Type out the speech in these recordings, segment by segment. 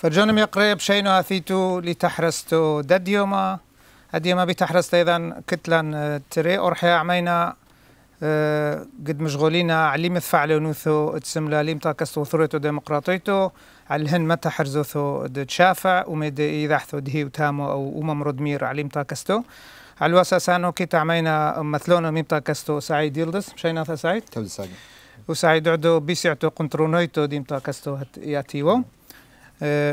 فرجانم يقرب شينو هثيتو لتحرستو دديوما يوما بتحرست ايضا كتلا آه، تري ارحي عمينا آه، قد مشغولين علي مثفعلي نوثو تسملا ليم تاكستو ثوريتو ديمقراطيتو على الهن ما تحرزوثو وميد اذا حثو دهي وتامو او امم ردمير عليم تاكستو على الواساس انو كي تعمينا مثلونا ميم تاكستو سعيد يلدس مشينا ثا سعيد سعيد وسعيد عدو بيسعتو قنطرونيتو ديم تاكستو ياتيو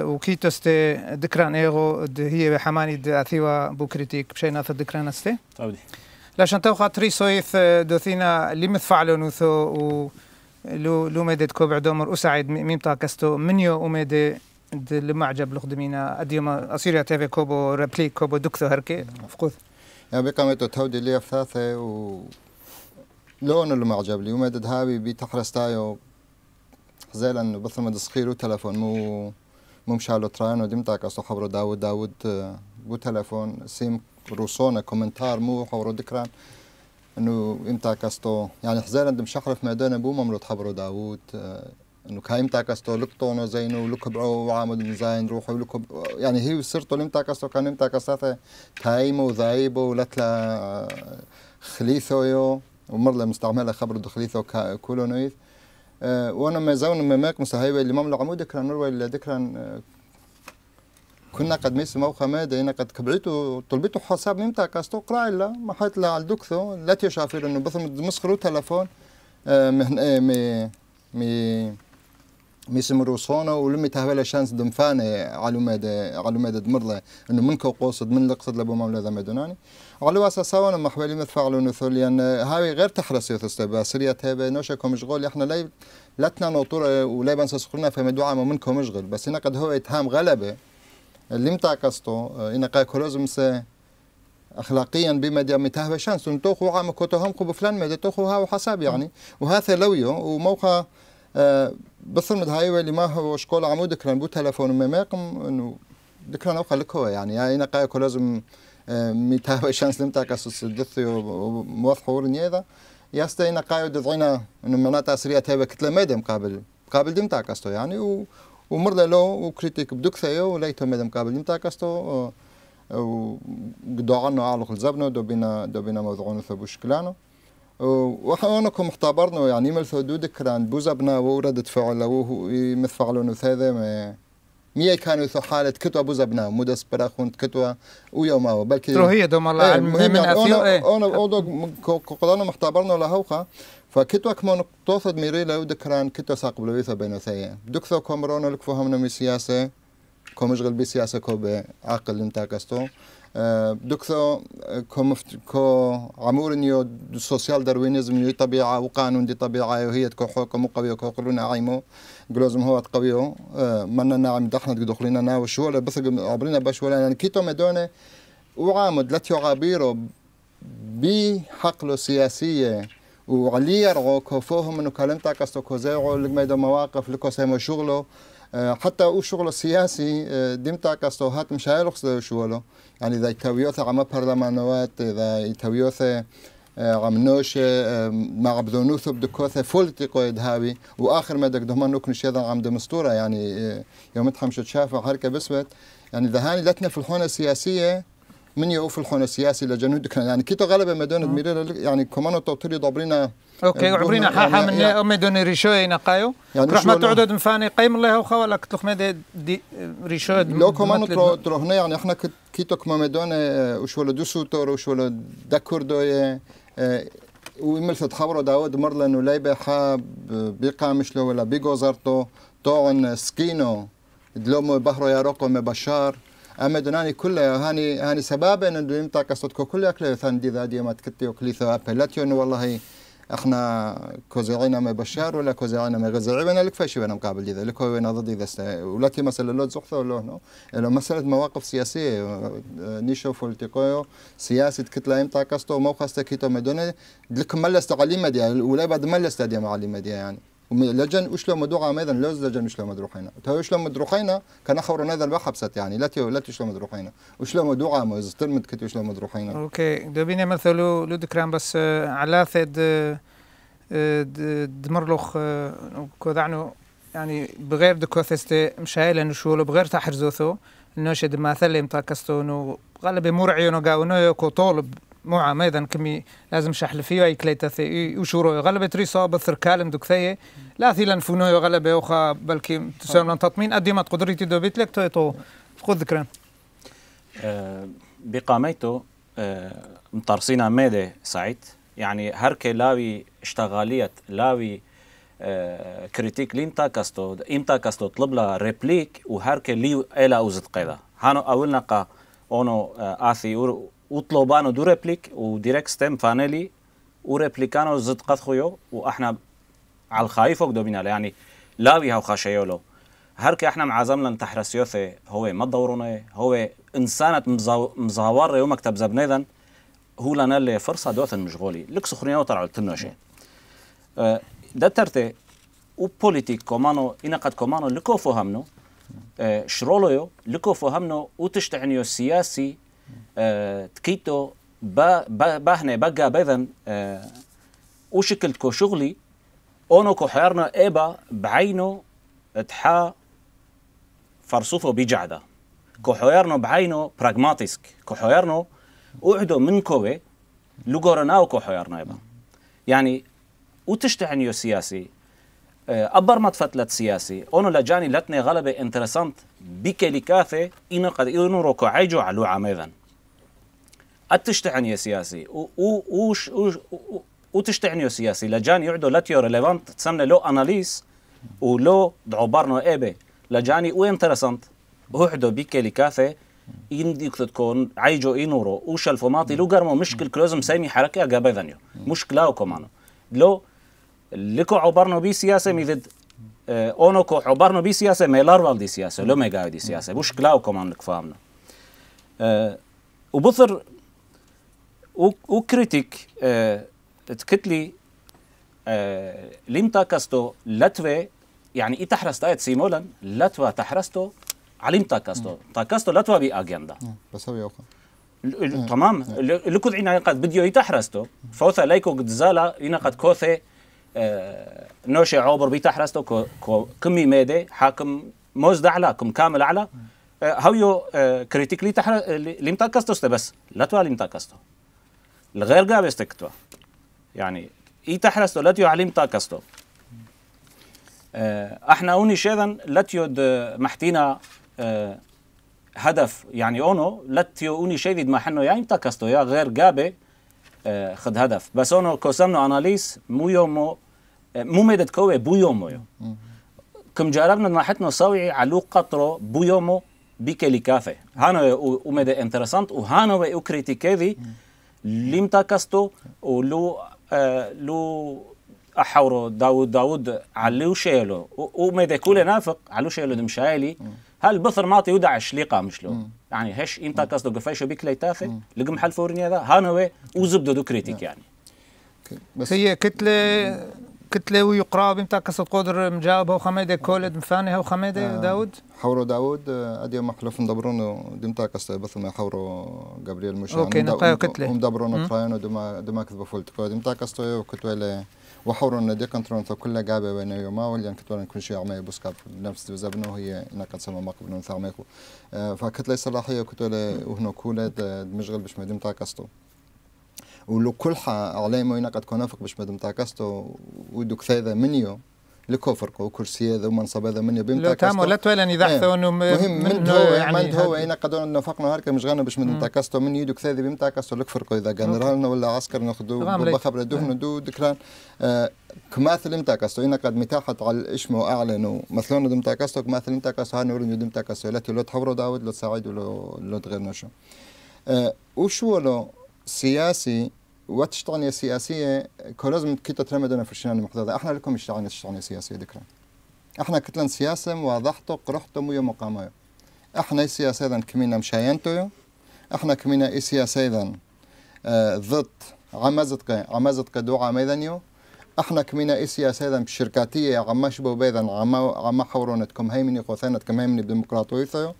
وكي تستي دكران ايغو هي حماني اثيوا بوكريتيك بشي ثد دكران استي طبعا لاشان تو خاطري سويث دوثينا اللي مثفعلو نوثو و لو لو ميدت كوبع دومر اسعد ميم طاكستو منيو وميدي المعجب لخدمينا اديما اصيريا تيفي كوبو ريبليك كوبو دكتو هركي فقوث يا بكم ميتو تهودي لي ثاثة و لون المعجب لي ومدد هاوي بتحرس تايو زي لانه بثل صخير وتلفون مو ممشالو تراينو دمتاك أصو خبرو داود داود بو تلفون سيم روسونا كومنتار مو خبرو دكران انه امتاك استو يعني حزير دم شخرف ميدان بو ممرو تخبرو داود انه كاي امتاك استو لكتونو زينو لكبعو وعامد من زين روحو لكب يعني هي سرتو امتاك استو كان امتاك استو تايمو وذايبو لتلا خليثو يو ومرلا مستعملة خبر دخليثو كولونويث آه، وانا ما زون ما ماك مصاحبه اللي مام العمود ذكرى نروى اللي ذكرى آه، كنا قد ميس موخا مادا هنا قد كبعتو طلبتو حساب ميمتا كاستو قرا الا ما حيت لا الدكثو لا تشافير انه بثم مسخرو تلفون آه، مهن مي مي mislim روسونا ولمي تهولا شانس دمفاني على مدى على مدى دمرله انه منكو قوصد من لقصد لبو مملا ذا مدوناني على واسا ساونا محبلي مدفعلو نثول لان يعني هاي غير تحرس يثستبا سريا تابا نوشكم مشغول احنا لا لا تنانوطور ولا بنسى سخرنا فما دعاء منكم مشغل بس هنا قد هو اتهام غلبه اللي متعكستو ان قاكولوزم اخلاقيا بما دام تهبه شانس توخو عام كوتهم قبو فلان مدى توخو هاو حساب يعني وهذا لويو وموقع بصمد هايوي اللي ما هو شكون عمود كران بو تلفون ما ماقم انه دكران وقع لك هو يعني يعني نقايق لازم اه، ميتاوي شانس لم تاكس دثي وموضحو ورنيذا ياستا نقايق دضعينا انه معناتها سريع تابع كتله مادم قابل قابل دم تاكستو يعني و ومر له وكريتيك بدك ثيو وليتو مادم قابل دم تاكستو وقدوغانو عالق الزبنو دوبينا دوبينا موضوعون ثبوش كلانو وحنا كم اختبرنا يعني مل ثدود كران بوزبنا ابنا وردت فعل وهو مثفعل هذا ما مية كانوا ثو حالة كتوى بوز ابنا مدس براخون كتوى ويوما وبلكي ترو هي دوم الله المهم من اثيو ايه انا اوضو قدانا محتبرنا لهوخا فكتوى كمان توثد ميري لو دكران كتوى ساق بلويثا بينو ثايا دكثو لك فهمنا من سياسة كومشغل بسياسة كوب عقل انتاكستو دكتور كو نيو سوسيال داروينيزم نيو طبيعة وقانون دي طبيعة وهي تكو حكم قوي كو قلونا عيمو قلوزم هو قويو منا نعم دحنا دخلنا نا وشولا بس عبرنا باش ولا يعني كيتو مدوني وعامد لاتيو لا بي حقلو سياسية وعليه رغو كوفوهم انو كلمتك استو كوزيرو لقميدو مواقف لكو سيمو شغلو حتى او شغل سياسي آه، دمتا كاستو هات مش هيرخص شوالو يعني اذا يتويوث عما برلمانوات اذا يتويوث آه، عم نوش آه، مع بدونوث بدكوثة فولتيقو يدهاوي واخر ما دك دهما نوكن شيدا عم دمستورة يعني يوم تحمش تشافى حركة بسبت يعني اذا هاني لتنا في الحونة السياسية من يوف الحونة السياسي لجنود يعني كيتو غالبا مدونة نعم. ميريلا يعني كمانو توتري ضبرينا اوكي وعبرينا يعني يعني حاحا من ميدوني ريشوي نقايو يعني روح ما تعدد مفاني قيم الله وخوا لك تلخ ميدي دي ريشوي لو كمان تروح هنا يعني احنا كيتوك ما ميدوني وشو ولا دو سوتور وشو ولا داكور دوي آه، ومل تتخبروا داود مرلن وليبة بيقامش له ولا بيغوزرتو طوعن سكينو دلومو بحرو ياروكو روكو اما دوناني كله هاني هاني سبابا ان دويم تاكا صوتكو كلها كلها ثان دي ذا دي ما تكتيو كليثو ابلاتيون والله احنا كوزعينا ما بشار ولا كوزعينا ما غزعي عبنا لك فاشي بنا مقابل جذا لك وين ضد إذا ولكن مسألة لو زخطة ولا هنا لو مسألة مواقف سياسية نيشو فولتيكو سياسة كتلا يمتع كستو موقع استكيتو مدونة لك ملا استعليم مديا ولا بعد ملا استديا مديا يعني لجن وشلو مدوغا ميدا لوز لجن وشلو مدروخينا تو وشلو مدروخينا كان خور نذر بحبسات يعني لا لا تشلو مدروخينا وشلو مدوغا آه، مز ترمد كت وشلو مدروخينا اوكي دوبينا مثلو لو دكران بس آه، على ثد آه، دمرلوخ كودعنو يعني بغير دكوثستي مشايل نشولو بغير تحرزوثو نوشد ما ثلم تاكستونو غالبا مرعي ونو يكو طولب معام ايضا كمي لازم شحل فيه اي كليتا ثي وشورو غلبت بثر كالم دوك ثي لا ثي لنفونو غلبه اوخا بلكي تسام لن تطمين أدي ما تقدري تدو بيت لك تويتو خذ ذكرا أه، بقاميتو أه، مطرسينا مطرسين سعيد يعني هركي لاوي اشتغالية لاوي أه، كريتيك لين كاستو ام كاستو طلب لها ريبليك وهركي لي الا اوزت قيدا هانو اولنا قا اونو اثي وطلبانو بانو دو ريبليك وديريكت ستيم فانيلي وريبليكانو زد قد خويو واحنا على الخايفوك دوبينا يعني لا بيها وخاشيولو هر كي احنا معزم لن تحرسيوثي هو ما دورونه هو انسانة مزاور يوم مكتب زبنيذن هو لنا اللي فرصة دوثن مشغولي لك سخرينيو طلعوا لتنو أه ده ترتي و بوليتيك كومانو إنا قد كومانو لكو فهمنو أه، شرولو يو لكو فهمنو وتشتعنيو سياسي آه، تكيتو با با هنا بقى بيذن آه، وشكلتكو شغلي اونو كو حيرنا ايبا بعينو تحا فرصوفو كو كحيرنو بعينو براغماتيسك كو كحيرنو وعدو من لوغورناو لغورناو حيرنا ايبا يعني وتشتعنيو سياسي آه، ما تفتلت سياسي أنه لجاني لتني غلبة انترسانت بكلي كافي انو قد انو روكو عيجو علو عميذا اتشتعني يا سياسي و وش وتشتعني سياسي لجان يعدو لاتيو ريليفانت تسمى لو اناليس ولو دعو برنو ايبي لجاني و انترسانت وحدو بكلي كافي يمديك تكون عيجو إنورو وشلفو ماطي لو قرمو مشكل كلوزم سامي حركة اقابي ذنيو مشكلاو كمانو لو لكو عبرنو بي سياسة میدید آه، اونو كو عبرنو بي سياسة ميلار وال دی سیاسه لو ميقاو دي سياسة بوش کلاو کمان لکفامنا آه، وبثر او كريتيك آه، تكتلي لمتا تاكستو لتوي يعني اي تحرست ايت سيمولا لتوى تحرستو علمتا تاكستو تاكستو لتوى بي اجندا بس هو تمام لكود عينا قد بديو تحرستو فوثا ليكو قد زالا قد كوثي نوشي عوبر بيتا حرستو كو, كمي ميدي حاكم موز أعلى كم كامل على أه، أه، كريتيك لي تحر أه، لمتاكستو بس لا توا متاكستو الغير قابس تكتوا يعني اي تحرستو لا تيو علم تاكستو احنا اوني شيذن لا تيو محتينا هدف يعني اونو لا تيو اوني شيذد ما حنو يا متاكستو تاكستو يا غير قابي خد هدف بس اونو كوسمنو اناليس مو يومو مو ممدد كوي يو. كم جربنا ناحتنا صوي علو قطرو بويومو بكلي كافي هانا ومدى انترسانت وهانا ويو كريتيكيفي لم تاكستو ولو آه لو احورو داود داود علو شيلو ومدى كولي نافق علو شيلو دمشايلي هل بثر ماطي ودع شليقة مشلو يعني هش انت قصدو قفايشو بك ليتافي لقم حل فورني هذا هانوي وزبده دو كريتيك نعم. يعني بس هي كتلة كتلاوي يقرا نتاع قصة قدر مجاوبها وخميدة كولد مفانيها وخميدة آه داود حورو داود ادي مخلوف ندبرون دمتا قصة بث ما حورو جابرييل مشان اوكي نقايو كتلة هم دبرون قرايون ودما دما كذب فولت دمتا قصة وكتوالي وحور ندي كنترون كل جابة بين يوما ولا كنترون كل شيء عمي بوسكاب نفس زبنو هي نقد سما مقبل نثاميكو آه، فكتلي صلاحية كتلي وهنا كولد آه، مشغل باش ما دمتا قصته ولو كل كلها علامه ينقد كونافق باش مادم تاكستو ودوك ثاذا منيو لكوفركو وكرسي هذا ومنصب هذا من يبين لو تامو لا تولا اني ذحثوا انه مهم من هو يعني من هو اين قدون نفقنا فقنا هركا مش غانا باش من تاكستو من يدو كثاذي بيم تاكستو لكفركو اذا جنرالنا ولا عسكر ناخذو بابا خبره إيه. دهن دو دكران آه كماثل متاكستو اين قد متاحت على الاشم واعلنوا مثلون دم تاكستو كماثل متاكستو هان ورن دم تاكستو لا تلو تحورو داود لو تساعد لو لو تغير نشو آه وشو لو سياسي وقت تشتغلني سياسية كلازم كتا ترمدنا في الشنان محدودة احنا لكم اشتغلنا تشتغلني سياسية ذكرى احنا كتلن سياسة واضحتو قرحتو ميو مقامايو احنا سياسة ذن كمينا مشاينتو احنا كمينا اي سياسة ذن آه، ضد عمازتك عمازتك دو عميدانيو احنا كمينا اسيا إيه سيدا بشركاتية عما شبه بيدا عما عما حورونت كم هيمني قوثانت هيمني بديمقراطويثيو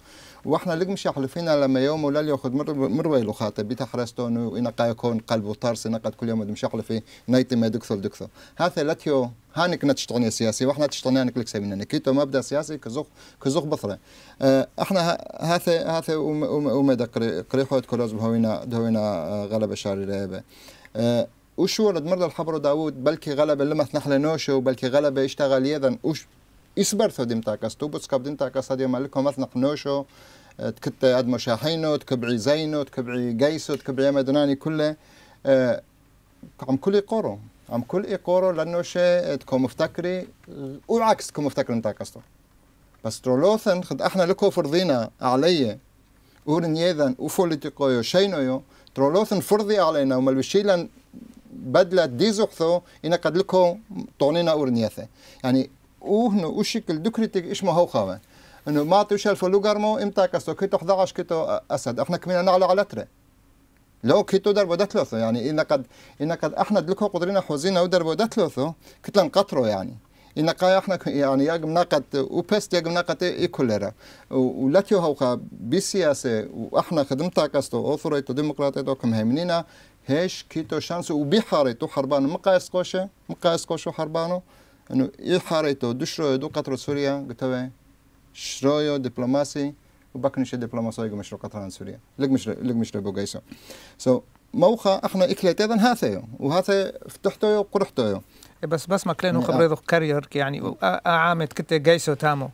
واحنا لقمش يحلفينا لما يوم ولا ياخذ مر مروي لو خاطر بيتا حرستون قا يكون قلب طرس إن قد كل يوم مش يحلفي نايتي ما دكثر دكثر هذا لاتيو هانك نتشتغني سياسي واحنا تشتغني هانك لك سيمينا نكيتو مبدا سياسي كزوخ كزوخ بطره آه، احنا هذا هذا وما دا قريحو تكلوز بهوينا دهوينا آه، غلبة شاري لعبة آه، وشو ورد مرضى الحبر داوود بلكي غلبة لمث نحل نوشه بلكي غلبة يشتغل يدا وش يصبر ثو ديم تاكس تو بس ديم تاكس هذه مالكو مثنق نوشو أه، تكت أدمو شاحينو تكبعي زينو تكبعي قيسو تكبعي مدناني كله أه عم كل يقورو عم كل يقورو لأنه أه، تكون مفتكري وعكس تكون مفتكري تاكستو بس ترولوثن خد احنا لكو فرضينا علي ورن يذن وفوليتيكويو يو ترولوثن فرضي علينا وما الوشيلن بدلة ديزوخثو إنا قد لكو طونينا أورنياثة يعني وهنو وشكل دكرتك إيش ما هو خاوة إنه ما توشل فلوغارمو إمتى كستو كيتو 11 كيتو أسد إحنا كمان نعلى على تري لو كيتو دربو دتلوثو يعني إنا قد إنا قد إحنا دلكو قدرنا حوزينا ودربو دتلوثو كتلن قطرو يعني إن قا إحنا يعني يا جم نقد يا جم نقد إيه كلها ولاتيو هوقا بسياسة وإحنا خدمتها كاستو أثرت وديمقراطية دوكم هيمنينا هش كيتو شانسو وبيحاريتو حربان مقاس قوشة مقاس قوشو حربانو انه يحاريتو دشرو دو قطر سوريا قتوه شرويو دبلوماسي وبكنش دبلوماسي مشروع قطران سوريا لك مش لك مش لبو قيسو سو so, موخا احنا اكلت اذا هاثيو وهاثي فتحتو قرحتو إيه، بس بس ما كلينو خبريضو كارير يعني اعامد كتة قيسو تامو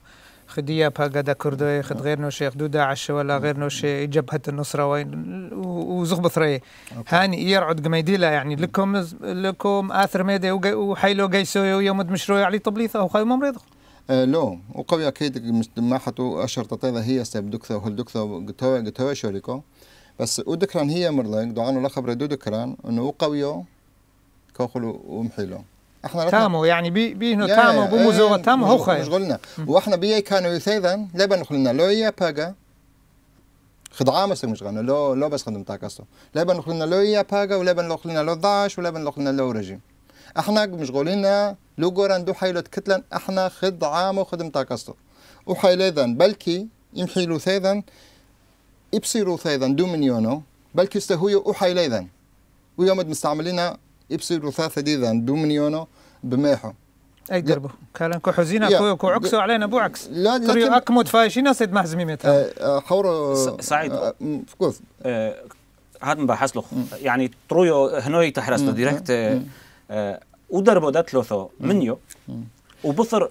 خدية دا كردوي خد غير نوشي خدو داعش ولا غير نوشي جبهة النصرة وين وزغبط ثري هاني يرعد قميديلا يعني لكم لكم آثر ميدا وحيلو قيسو يوم مشروع علي طبليثة وخايو ممرض آه لو وقبل أكيد ما حطوا الشرطة تطيلة هي سب دكثة وهل دكثة قتوى قتوى شوريكو بس ودكران هي مرلق دعانو لخبر دو دكران انه قويو كوخلو ومحيلو احنا تامو يعني بي نو تامو بموزو تامو هو خير مشغولنا واحنا بي كانوا يثيذا لبن خلنا لو يا باغا خدعامه مسك مش لو لو بس خدم كاستو لبن خلنا لو يا باغا ولبن لو خلنا لو داش ولبن لو خلنا لو رجيم احنا مشغولين لو جوران دو حيلو تكتلن احنا خدعامه مو خدمتا وحيل اذا بلكي يمحي لو ثيذا يبصيرو ثيذا دومينيونو بلكي استهويو اذا ويوم مستعملين يبصيروا ثلاثه ديذا مليونو بميحو اي دربو كلام كو حزينة كو عكسو علينا بو عكس لا لكن اكمود فايشينا سيد محزمي متى أه، أه، خورو سعيد فكوث أه، هاد مبحث له يعني ترويو هنوي تحرس ديريكت ودربو دات لوثو منيو وبصر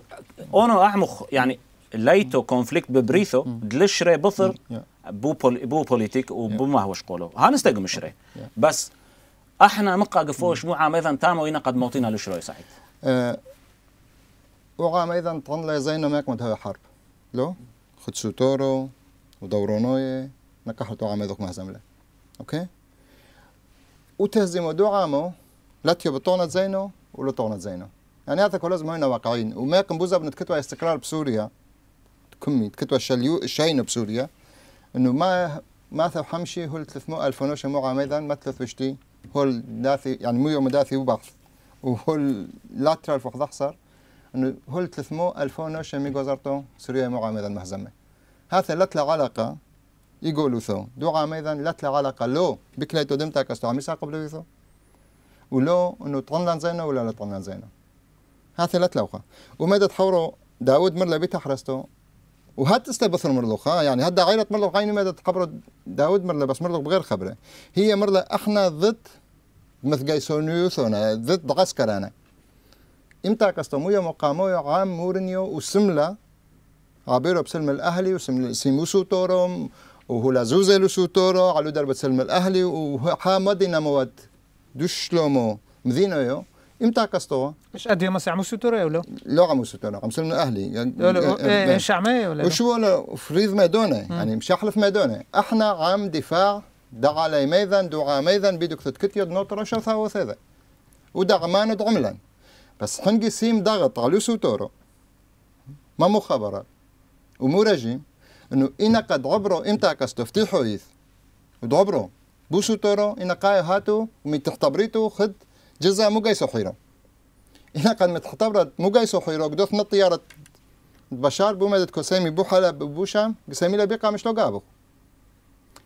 اونو اعمخ يعني ليتو كونفليكت ببريثو دلشري بصر بو بو بوليتيك وبو ما هوش قولو هانستقم شري بس احنا مقا قفوش مو عام ايضا تامو انا قد موطينا لشروي صحيح أه وعام ايضا طن لا زينا ماك مدها حرب لو خدشو تورو ودورونوي نكحو تو عام ايضا مهزمله اوكي وتهزمو دو عامو لا تيو بطونة زينو ولا طونة زينو يعني هذا كل لازم هنا واقعين وما قنبوزة بنتكتوى استقرار بسوريا كمي تكتوى الشاليو الشاينة بسوريا انه ما ما ثو حمشي هو 300 الف ونوشة مو عام ايضا ما تلث بشتي هول داثي يعني مو يوم داثي وبعض وهول اللاترال فوق ضخصر انه هول تلثمو 2000 شمي غزرتو سوريا عام المهزمه هذا لا تلا علاقه يقولوا ثو دو اذا لا تلا علاقه لو بكليتو دمتك استو عميسا قبل ثو ولو انه طنلان زينه ولا لا طنلان زينه هذا لا تلوخه وماذا تحورو داود مرلا بيتا حرستو وهات وهاد تستبثر ها يعني هاد عائلة مرلوخ عيني ماذا تقبر داود مرلا بس مرلوخ بغير خبرة هي مرلا احنا ضد مثل جايسونيوس سونيوثونا ضد انا امتى قسطموية مقاموية عام مورنيو وسملا عبيرو بسلم الأهلي وسملا سيمو سوتورم وهو زوزلو سوتورو على درب سلم الأهلي وها مدينة مواد دوش شلومو مدينة يو امتى كاستوا مش قد ما ساعه مسوتورا ولا لا عم مسوتورا عم من اهلي يعني شعماية يعني يعني ولا وشو ولا فريض مادونا يعني مش احلف مادونا احنا عم دفاع دعا لي ميذا دعا ميذا بدك تتكتير نوتر شرثا وثيذا ودع ما ندعم بس حنجي سيم ضغط على سوتورو ما مخابرات ومو رجيم انه انا قد عبروا امتى كاستفتيحوا ايث ودعبروا بوسوتورو انا قاي هاتو ومن تحتبريتو خد جزا مو قيسو حيرو إنا قد متخطبرت مو قيسو حيرو قدوث الطيارة بشار بومدت كوسيمي بو حلا بو شام قسيمي لبيقا مش لو قابو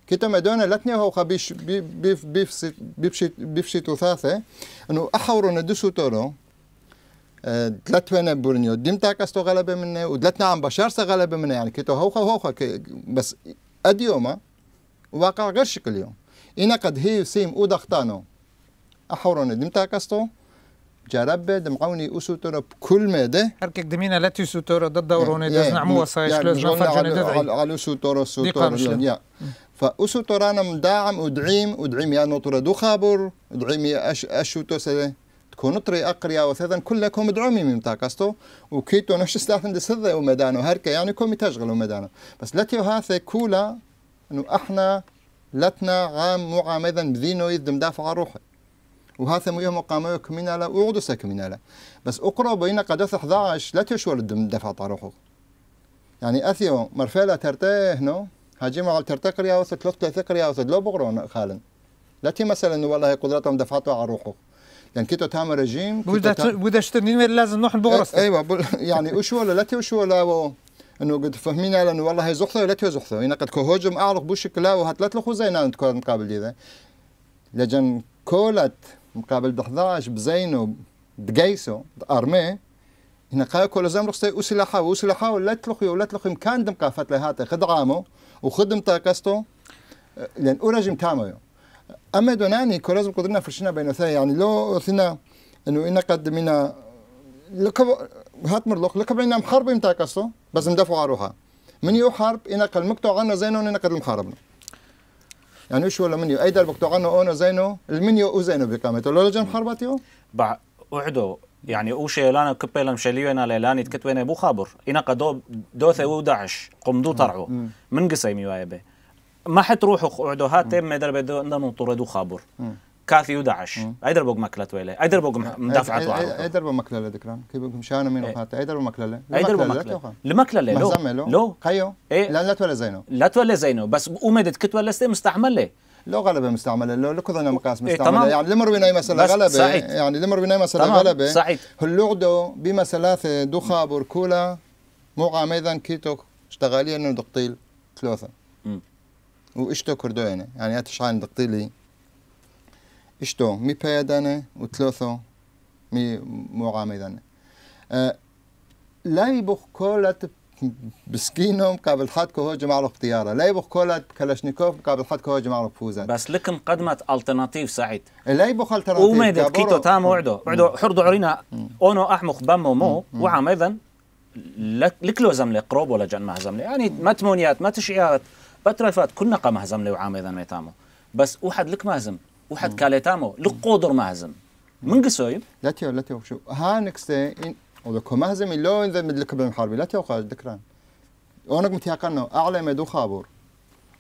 كتا مدونا لتني هو خبيش بيف بيف بيفشي بيفشي ثاثة انه احورو ندسو تورو دلتنا آه، بورنيو ديمتا كاستو غلبة منه ودلتنا عم بشار غلبة منه يعني كتو هوخا هوخا بس اديوما واقع غير شكل يوم إنا قد هي سيم او دختانو أحورون دمتا كستو جرب دمعوني أسوتنا بكل مادة أركك دمينا لا تسوتورا ضد دورون إيه، إيه. دزنا مو صايش يعني لازم على أسوتورا سوتورا يا فأسوتورا أنا مدعم ودعيم ودعيم يا نطرة دو خابر ودعيم يا أش أشوتو سلي تكون طري أقريا وثذا كلكم دعومي من تاكستو وكيتو نش سلاحن دسذة ومدانو هركا يعني كومي يتشغل ومدانو بس لاتيو هاثي كولا إنه إحنا لتنا عام معامدا بذينو يذ دافع روحي وهاثم ويهم وقاموا كمينالا وعودوا كمينالا بس أقرأ بين قدس 11 لا الدم دفع طرحه يعني أثيو مرفلا ترتاه نو هاجم على ترتاق ريا وسط لو تلتاق ريا وسط لو بقرون خالن لا تي مثلا والله قدرتهم دفعتوا على روحه لان يعني كيتو تام رجيم بودا شتنين لازم نروح بغرس ايوه يعني وش ولا لا تي وش ولا انه قد فهمينا انه والله زخثه لا تي زخثه انا قد كهوجم اعرق بوشك لا وهات لا تلخو زينا مقابل ذا لجن كولت مقابل 11 بزينو بقيسو بأرمي هنا كل زمر وسلاحه وسلاحه ولا تلخي ولا تلخي مكان دمقا فتلي هاتا خدعامو وخدم تاكستو لأن أوراجم تامو أما دوناني كل زمر قدرنا فرشنا بين ثاني يعني لو ثنا إنه إنا قد منا لكب هات مرلوخ لكب إنا محاربين تاكستو بس ندفعوا روحها من يو حرب إنا قال مكتو عنا زينون إنا قد محاربنا يعني شو ولا منيو ايدر بكتوغانو اونو زينو المنيو او زينو بكامتو لو جم خرباتيو با اعدو يعني او شيلانا كبيلا مشليو انا ليلاني تكتو انا بو خابر انا قدو دوثة و داعش قمدو طرعو من قسيمي وايبه ما حتروحوا قعدوا هاتم ما دربدو ندنو طردو خابر كاثي وداعش اي دربوق مكلة ويله اي دربوق مدافع اي دربوق مكلة ذكران كيف مشان مين إيه. وخات اي دربوق مكلة اي دربوق مكلة المكلة لو لو خيو إيه؟ لا لا تولى زينو لا تولى زينو بس اومدت كتولى استي مستعمله لو غلبه مستعمله لو كذا مقاس إيه، مستعمله إيه يعني بناي مثلا غلبه صحيح. يعني بناي مثلا غلبه صحيح سعيد هاللعدو بمثلاثه دوخا بركولا موقع كيتو اشتغالي انه دقطيل ثلاثه واشتو كردو يعني يعني اتشعان دقطيلي اشتو مي بيدانه وثلاثه مي مورامدانه أه لا يبخ كولت بسكينهم قبل حد كهو جمع له اختياره لا يبخ كولات كلاشنيكوف قبل حد كهو جمع له فوزا بس لكم قدمت الترناتيف سعيد لا يبخ الترناتيف وميد كيتو تام وعدو وعدو حردو عرينا اونو احمق بمو مو وعم ايضا لك زملي قروب ولا جن مهزم زملي يعني ما تمونيات ما تشعيات بترفات كنا قام زملي وعام ايضا ميتامو بس واحد لك مهزم وحد كاليتامو لقودر مهزم من قصويب لا تيو لا تيو شو هانكسي كم مهزم لو إذا مدلك الحرب لا تيو قاعد ذكران أونك إنه أعلى ما دو خابور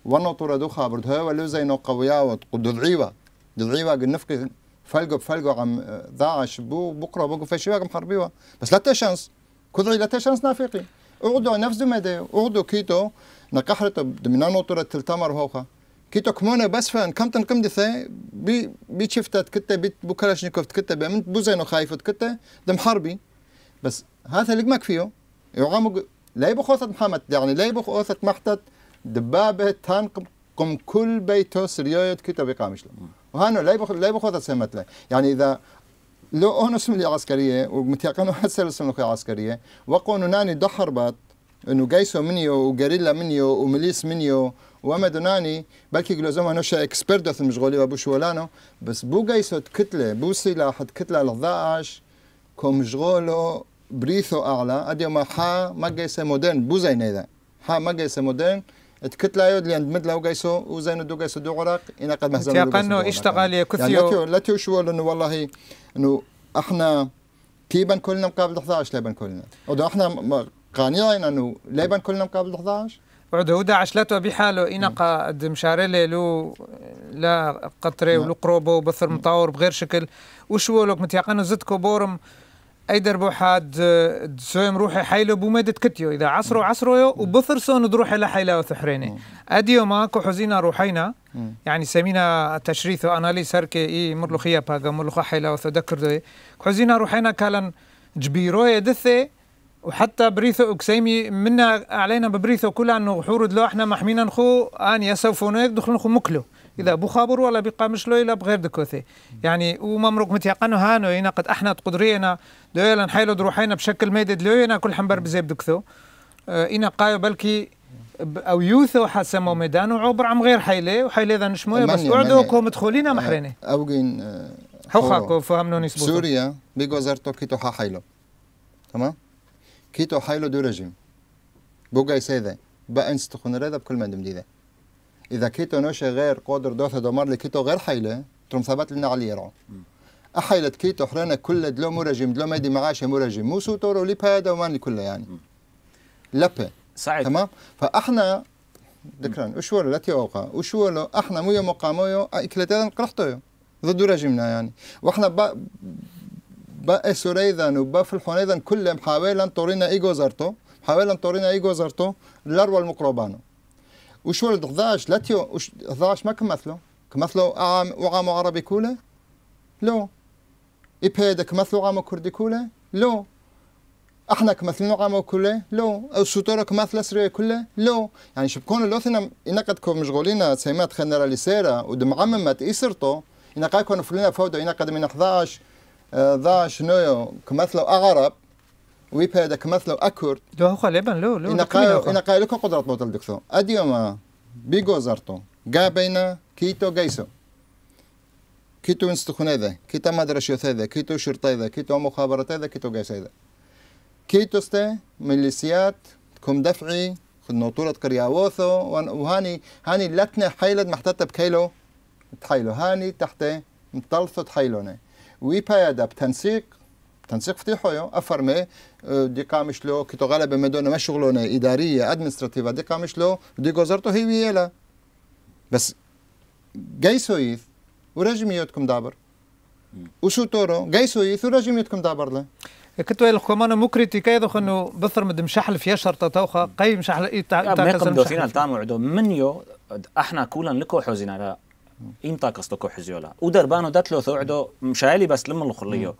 وانا طورا دو خابور ده ولو زي قوية قويا وتقدو ضعيوة قل قنفك فلقوا بفلقوا عم داعش آه، بو بكرة بقوا فشيوة عم حربيوة بس لا تشانس كدعي لا تشانس نافقي اقعدوا نفس مدى اقعدوا كيتو نقحرت دمنا نوطرة تلتمر هوخا كيتو تكمونا بس فان تنقم كم ثاي بي بي شفتت كتا بي بوكراشنيكوف كتا من بوزينو خايفت كتا دم حربي بس هذا لقمك فيه يعامو لا يبخوثت محمد يعني لا خوثة محتت دبابة تان قم كل بيتو سريويت كتا بيقامش له وهانو لا يبخ لا خوثة سمت له يعني إذا لو أنا اسم لي عسكرية ومتيقنوا هسر اسم لك عسكرية وقونو ناني دو حربات انه جايسو منيو وجريلا منيو ومليس منيو وما دوناني بلكي لازم هنوش اكسبرت في المشغولي وابو شولانو بس بو جايسوت كتله بو سلاح كتله لضاعش كوم شغولو بريثو اعلى ادي ما حا ما جايسه مودرن بو زين اذا حا ما جايسه مودرن اتكتلا يود اللي عند مدلا وقايسو وزين دو قايسو دو غرق انا قد مهزم تيقنو اشتغل كثيو يعني لا تيوشول انه والله انه احنا كيبان كلنا مقابل 11 لبن كلنا احنا قانعين انه لبن كلنا مقابل 11 وعدهودا عشلاتو بحالو إنقا دمشاري ليلو لا قطري نعم. ولو قروبو بثر مطاور بغير شكل لوك متيقنو زدكو بورم اي دربو حاد تسويم روحي حيلو بوميدة كتيو اذا عصرو عصرو يو وبثر سون دروحي لحيلة وثحريني اديو ماكو حزينا روحينا يعني سمينا تشريث واناليس هركي اي مرلو خيا باقا مرلو خا حيلا وثدكر دوي حزينا روحينا كالن جبيرو يدثي وحتى بريثو اكسيمي منا علينا ببريثو كل انه حورد لو احنا محمينا نخو انيا سوف دخل نخو مكلو اذا بو خابر ولا بقى مشلو الا بغير دكوثي يعني وممرك متيقنو هانو هنا قد احنا تقدرينا دويلا نحيلو دروحينا بشكل ميدد هنا كل حنبر بزيب دكثو اه انا قايو بلكي او يوثو حسمو ميدان وعبر عم غير حيلي وحيلي اذا نشموه بس وعدوكو مدخولينا آه، محريني اوجين حوخاكو آه، فهمنوني سوريا بيغوزر توكيتو حيلو تمام كيتو حايلو دو ريجيم بوغاي سيدا بقى رضا بكل ما دمديدا إذا كيتو نوشي غير قدر دوثا دومار لكيتو غير حايلة ترم ثبات لنا علي يرعو أحيلة كيتو حرانا كل دلو مرجم دلو ميدي معاش مرجم مو سوتورو لبا ومان لكل يعني لبا سعيد تمام فاحنا ذكران وشوالو لا تيوقع وشوالو احنا مويا مقامويو اكلتان قرحتويو ضد رجمنا يعني واحنا بأسوريذن وبفلحونيذن كل حاولا طورينا إيجو زرتو حاولا طورينا إيجو زرتو لروا المقربانو وشولد 11 لاتيو 11 ما كمثلو كمثلو عام وعام عربي كولا لو إبهيدا كمثلو عام كردي كولا لو احنا كمثلين عام كله لو او سوتورا كمثل سرية كله لو يعني شبكون لوثنا إنا قد كون مشغولين سيمات خنراليسيرا ودمعممت إسرتو إنا قاكون فلنا فودا إنا قد من 11 ذا شنو كمثلو اغرب وي بيد كمثلو اكورد دو هو لا لو لو انا قايل انا قايل لكم قدرة بوتل دكتور اديوما بيغو زرتو جابينا كيتو جايسو كيتو انستخون هذا كيتو مدرسة هذا كيتو شرطة هذا كيتو مخابرات هذا كيتو جايس هذا كيتو ستي ميليسيات كم دفعي نوطورة كرياوثو وهاني هاني لتنا حيلد محتتب كيلو تحيلو هاني تحت مطلثو تحيلوني ويبايدا بتنسيق تنسيق يو افرمي آه، ديكا مشلو كي تو غالبا مدونا ما شغلونه اداريه دي قامش لو دي غوزرتو هي ويلا بس جاي سويث ورجميتكم دابر وشوتورو جاي سويث ورجميتكم دابر له كتو مو كريتيكا يدخل انه بثر مد مشحل في شرطة توخا قي مشحل اي تاكزن مشحل ميقم دوفينا تامو عدو منيو احنا كولا نكو حوزينا ايم يمطاق قصدك حزيولا ودربانو داتلوثو عدو مشايلي بس لما الخليو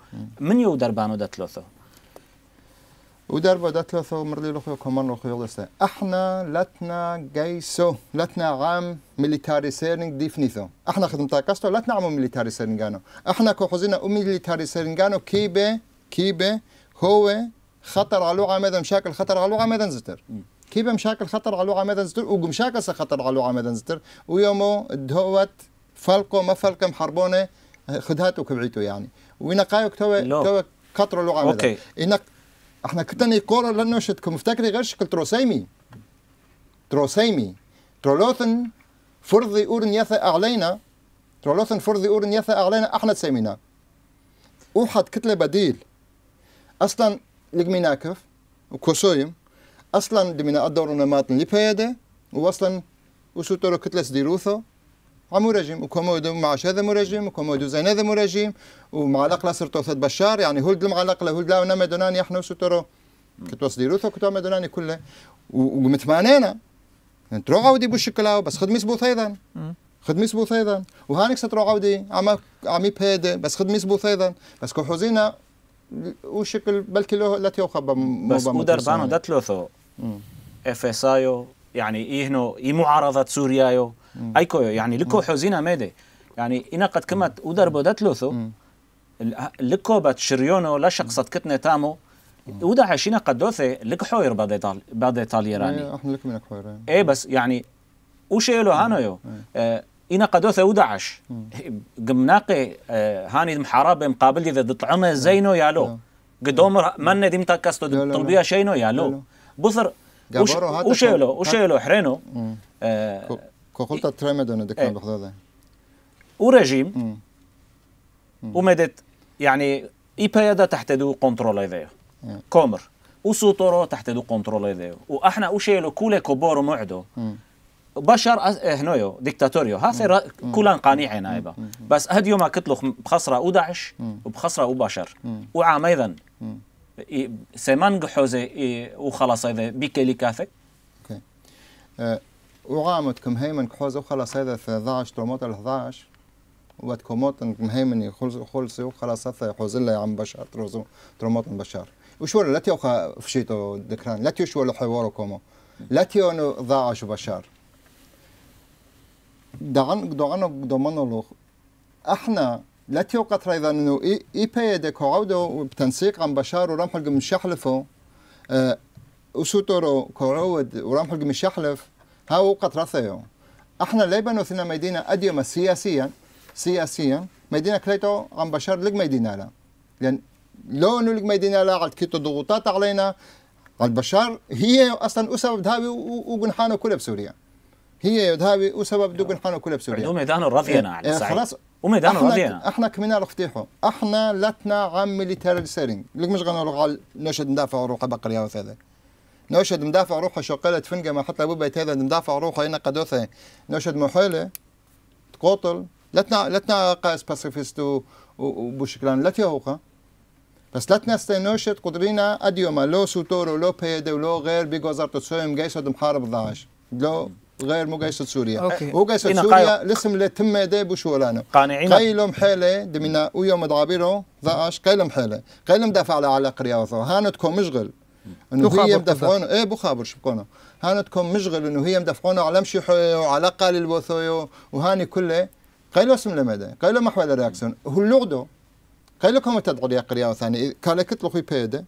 من يو دربانو داتلوثو ودربو داتلوثو مرلي لخيو كمان لخيو لسه احنا لاتنا جايسو لاتنا عام ميليتاري سيرنج ديفنيثو احنا خدمتا قصدو لاتنا عام ميليتاري سيرنجانو احنا كو خزينا كوخزينا ميليتاري سيرنجانو كيبه كيبه هو خطر على لغه مدن مشاكل خطر على لغه مدن زتر كيبا مشاكل خطر على لوعه مدن زتر وقم خطر على لوعه مدن زتر دهوت فلقو ما فلقم حربونه خدهاتو كبعيتو يعني وينقايوك كتوى تو كتر لوعه مدن اوكي إنك احنا كتني لنا لانه شتكم مفتكري غير شكل تروسيمي تروسيمي ترولوثن فرضي اورن يثا علينا ترولوثن فرضي اورن يثا علينا احنا تسيمينا وحد كتله بديل اصلا لقميناكف وكوسويم اصلا دمنا الدور نمات لبياده واصلا وسطر كتلس ديروثو عمو رجيم وكومودو معاش هذا مرجم وكومودو زين هذا مرجم ومعلق لا سرتو بشار يعني هولد المعلق لا هولد لا ونما دوناني احنا وسوتورو كتلس ديروثو كتلس مدوناني كله ومتمانينا نترو عودي بوشكلاو بس خدمي سبوث ايضا خدمي سبوث ايضا وهانك سترو عودي عم عمي بيد بس خدمي سبوث ايضا بس كوحوزينا وشكل بلكي لو لا تيوخا بس مدر بانو داتلوثو افسايو يعني إيهنو إي معارضة سوريايو ايكو يعني لكو حزينة ميدي يعني إنا قد كمت ودر بودت لوثو لكو بات شريونو لا شخص كتنا تامو ودا عشينا قد دوثي لك حوير بعد إيطال بعد إيطاليا راني احنا إيه، لك منك حوير اي بس يعني وشيلو هانو آه إنا قدوثة ودعش قمناقي آه هاني محاربة مقابل إذا ضد عمر زينو يالو قدوم من ذي متكستو طلبية شينو يالو بصر وشيلو وشيلو حرينو آه، كوخلطة تريمدون دكان بخذا ورجيم ومدت يعني إيبايدا دو كنترول إذايو كومر وسوتورو دو كنترول إذايو وإحنا وشيلو كولي كبارو معدو بشر إيه، هنويو ديكتاتوريو هاسي كلان قانعين هايبا بس هاد يوم كتلو بخسرة وداعش وبخسرة وبشر وعام أيضا سيمان جحوزة وخلاص هذا بكلي كافك اوكي أه، وغامت كم هيمن جحوزة وخلاص هذا 13 طرموت 11 وات واتكوموت مهيمن خلص خلص وخلاص هذا يا عم بشار تروزو ترموت بشار وشو لا تيوخا فشيتو دكران لا تيو شو حوارو كومو لا تيو ضاعش بشار دعن دعنا دمنا احنا لا توقت ايضا انه ايبايد كوراودو بتنسيق عن بشار ورام حلق القم شحلفو أه وسوتورو كوراود حلق القم شحلف ها وقت رثيو احنا ليبا ثنا مدينه اديما سياسيا سياسيا مدينه كليتو عن بشار لق مدينه لا لان يعني لو انه لق مدينه لا على كيتو ضغوطات علينا على بشار هي اصلا اسبب ذهبي وقنحانه كلها بسوريا هي ذهبي وسبب دوق نحن كلها بسوريا عندهم ميدان رضينا إيه، على إيه، خلاص وميدان غادينا احنا كمينا نفتيحو احنا لاتنا عام ميليتير سيرين لك مش غنروح نروح نشد ندافع روح بقريه وثلاثه نشد مدافع روحه شقالة فنجا ما حتى ابو بيت هذا مدافع روحه هنا قدوثه نشد محيله تقاتل لاتنا لاتنا قاس باسيفيست وبوشكلان لا تيهوخه بس لاتنا نشد قدرينا اديوما لو سوتورو لو بيدو لو غير بيغوزارتو سويم جايسو دمحارب داعش لو غير مقايسة سوريا أوكي. مقايسة سوريا لسم اللي تم يدي بشولانو قانعين قيلهم حالة دمنا ويوم دعابيرو ذاش قيلهم حالة قيلهم دافع على علاقة رياضة هانتكم مشغل انه هي مدفعون ايه بخابر شبكونا هانتكم مشغل انه هي مدفعون على مشي وعلى قال البوثويو وهاني كله قيلوا اسم لمدى قيلو محول رياكسون هو اللغدو قيلوا كم تدعو رياضة ثاني قال كتلو خي بيدا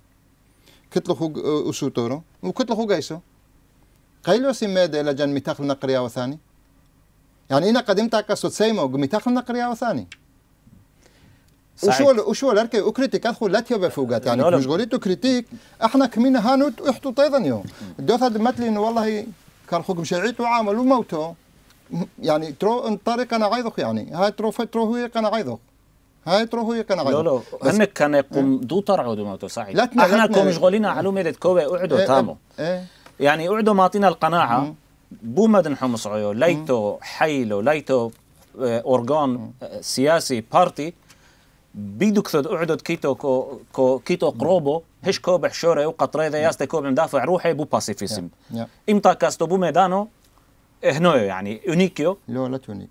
كتلو خو اسوتورو وكتلو خو قيسو قيلو سيميد إلى جن متخل نقريا وثاني يعني إنا قدمت أكسوت سيمو متخل نقريا وثاني وشو وشو لاركي وكريتيك ادخل لاتيا بفوقات يعني نعم. مش قولي كريتيك احنا كمين هانوت احتو طيضا يوم دوث هاد متلي انه والله كان خوك شعيت وعامل وموتو يعني ترو ان طريق انا عايضك يعني هاي ترو فترو هي كان عايضك هاي ترو هي كان عايضك لا لا هنك كان يقوم دو ترعو دو موتو صحيح احنا كو مش غولينا ميدت كوبا اعدو إيه، إيه، تامو ايه يعني اعدو معطينا القناعه بو مدن حمص عيو ليتو حيلو ليتو اورجان آه، آه، سياسي بارتي بيدك ثد اعدد كيتو كو, كو كيتو قروبو هش كوب حشوره وقطره ذا ياست كوب مدافع روحي بو باسيفيسم امتى كاستو بو ميدانو هنا إه يعني يونيكيو لو لا تونيك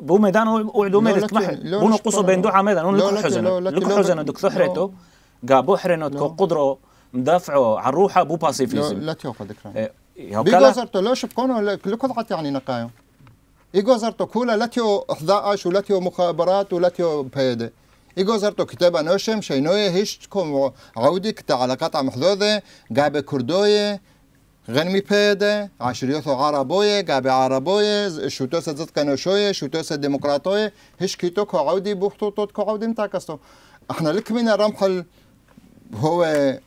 بو ميدانو قعدو ميدت محل بو نقصو بين دوحه ميدان لو حزن لو حزن دك ثحرتو قابو حرنو تكو قدرو مدافعه عن روحه مو باسيفيزم لا تيوفا ذكرى إيه، بيجو زرتو ليش بكونو لكل يعني نقايو إيجو زرتو كولا لا لاتيو إحضاءش تيو مخابرات ولا تيو بيد إيجو زرتو كتابة نوشم شي نو هيش كوم عودي كتا على عم حدودة قابة كردوية غنمي بيد عشريوث عربوية قابة عربوية شوتوسة زد كنوشوية سد ديمقراطوية هيش كيتو كو عودي بوحتو توت كو عودي نتاكستو احنا لك من رمح هو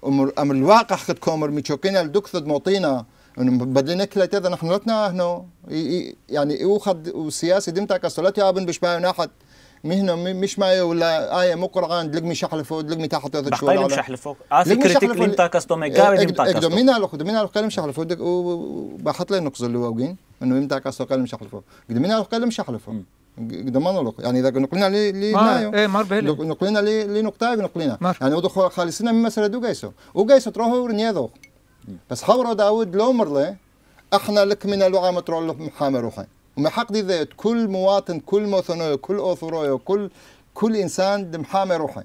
امر امر الواقع قد كومر ميتشوكينا لدكثد موطينا يعني بدنا كل تذا نحن لتنا يعني هنا يعني يوخد وسياسي دمتا كسولات يا ابن بشبا ناحت مهنا مش معي ولا آية مو قرآن دلقمي شحلفو دلقمي تحت هذا الشغل بحقيل مشحلفو آسي كريتيك لين تاكستو ميقاوي لين تاكستو مين قالو خد مين قالو قيل وبحط لي نقص اللي واقين انه يمتاكستو قيل مشحلفو قد مين قلم قيل قدما لك يعني اذا نقلنا لي لي ايه مار بهلي نقلنا لي لي نقطه نقلنا يعني ودو خالصنا من مساله دو قايسو وقايسو تروح ورنيادو بس خبرو داود لو مرلي احنا لك من تروح لك محامي روحي ومن حق دي ذات كل مواطن كل موثنوي كل اوثروي كل كل انسان دمحامي روحي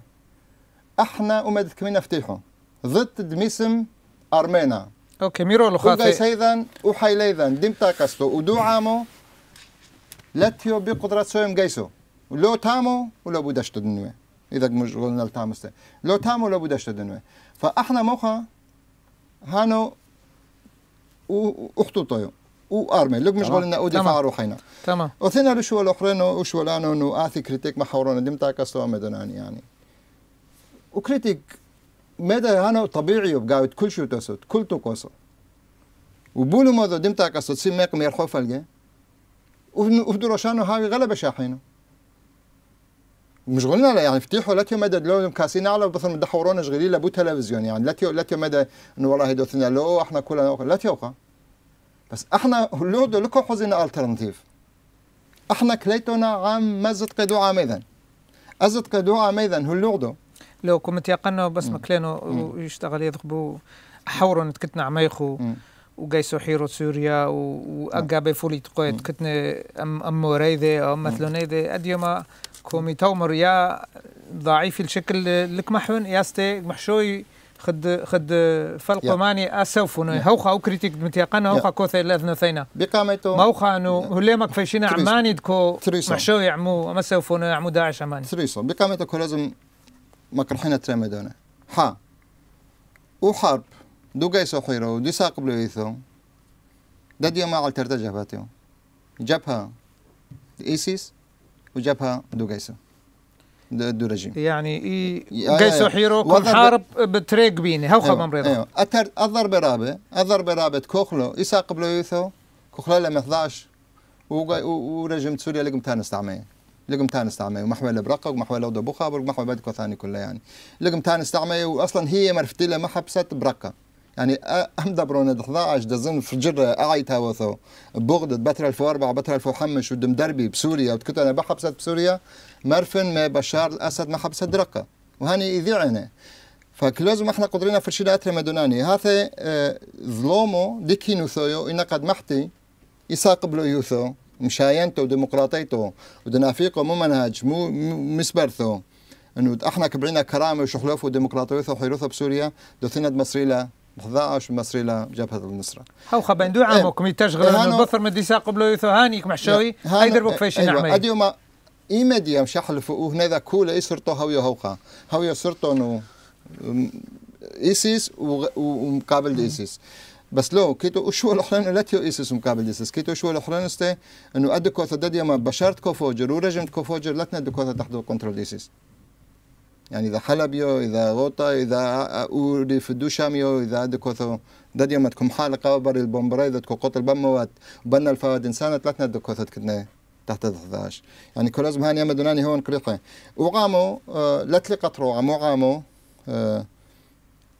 احنا وما كمينا نفتحو ضد دميسم ارمينا اوكي ميرو لوخاتي وقايس ايضا وحيل ايضا دمتا ودو عامو لا تيو بقدرة سويم جيسو لو تامو ولا بودش تدنوا إذا التامو التامسته لو تامو ولا بودش تدنوا فإحنا موخا هانو وأختو طيو وارمي لك مش قلنا او فارو روحينا تمام وثنا لشو الاخرين وشو لانو إنه اثي كريتيك ما دم دمتا استوى مدناني يعني وكريتيك مدى هانو طبيعي وبقاوت كل شو تسوت كل تقصو وبولو ماذا دمتا كاستو سي ميق ميرخو الجين وبدو روشانو هاوي غلبة شاحينه مشغولين على يعني فتيحوا لاتيو مدى لو كاسين على مثلا مدحورون حورونا لابو تلفزيون يعني لاتيو لاتيو مدى انه والله دوثنا لو احنا كلنا لاتيو بس احنا لو لكو حزينا الترنتيف احنا كليتونا عام ما زد قدو عام اذا ازد قدو عام اذا هو لو كنت يقنوا بس مكلينو ويشتغل يذخبو حورون تكتنا عميخو وقيسو حيرو سوريا وأقابي فولي تقويت نعم. كتنة أم أمو ريدي أو نعم. مثلون ايدي أديما كومي تومر يا ضعيف الشكل لك محون يا ستي محشوي خد خد فلق ماني اسف انه هوخا او كريتيك متيقن هوخا yeah. كوثا الاذن ثينا بقامتو موخا انه yeah. هليما كفيشينا عماني دكو محشوي عمو ما سوف انه داعش عماني تريسو بقامتو لازم ما كرحنا تريمدونا ها وحرب جاي سوخيرو دي ساقب لو ايثو داديو ما على ترتا جبهتيو جبهة ايسيس وجبهة دوغايسو دو رجيم يعني اي قيسو حيرو كل حارب بتريق بيني هو خمم ريضا ايوه اتر الضربة رابة الضربة رابة كوخلو يساقب لو يوثو كوخلو لم 11 ورجم سوريا لقم تانس تعمية لقم تان تعمية ومحول برقة ومحول ودو بخابر ومحول بدكو ثاني كله يعني لقم تان تعمية واصلا هي مرفتيلة محبسة برقة يعني ام دبرون 11 دزن فجر اعيت هوثو بغدد بتر 1004 بتر 1005 ودم دربي بسوريا وتكت انا بحبسة بسوريا مرفن ما بشار الاسد ما حبسة درقه وهاني يذيعنا فكلوزم احنا قدرنا فرشي لاتر مدوناني هذا ظلومو ديكينو ثويو ان قد محتي يساقبلو يوثو مشاينتو ديمقراطيتو ودنافيقو مو منهج مو مسبرثو انه احنا كبرنا كرامه وشخلوف وديمقراطيه وحيروثه بسوريا دوثينا مصري 11 مصري لجبهه النصره هاو خبين دو إيه، عامكم يتشغل البثر إيه، من ديسا قبلو يثهانيك محشوي هايدر بوك فيش أيوة، نعمي اديوما ايمدي يمشي شحل هنا ذا كولا يسرتو هاويا هوقا هاويا سرتو نو ايسيس ومقابل ايسيس بس لو كيتو شو الاحلان لا تيو ايسيس مقابل ايسيس كيتو شو الاحلان استي انه ادكو تدد يما بشرت كوفوجر ورجمت كوفوجر لا تندكو تحت كنترول ايسيس يعني إذا حلبيو إذا غوطة إذا اوري في يو إذا دكوثو يوم تكون حالقة وبر البومبري إذا تكون قطل بموات بنا الفواد إنسانة تلاتنا دكوثة تكتنا تحت 11 يعني كل لازم هاني مدوناني هون قريقة وغامو آه لا تلقى تروع مو غامو آه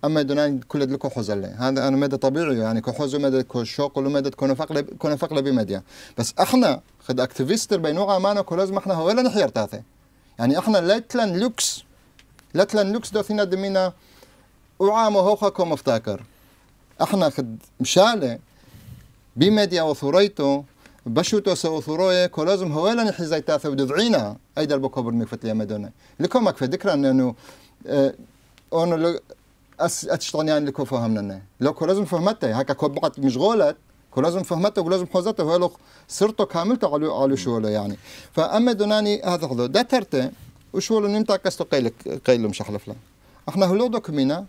اما دونان كل دلكو حزل هذا انا مدى طبيعي يعني كحوزو مدى كشوق مدى كون فقل كون فقل بمديا بس احنا خد اكتيفيست بينو غامانا كل احنا هو لا نحير تاثي يعني احنا لا تلان لوكس لتلن لوكس دوثينا دمينا وعام هوخا كو مفتاكر احنا خد مشالة بميديا وثوريتو بشوتو سو ثوروي كو لازم هو لن حزاي تاثو دضعينا ايدا البكو برمي فتليا مدونة لكم اكفي ذكرى انه اه اونو لو أس اتشتغني عن لكو فهمنا لو كو لازم فهمتي هكا كو بقت مشغولت كو لازم فهمته ولازم حوزته هو لو صرته كاملته على يعني فاما دوناني هذا ده ترتي وشو نمتا كاستو قيلك قيلو مش حلفلا احنا هلو دوكمينا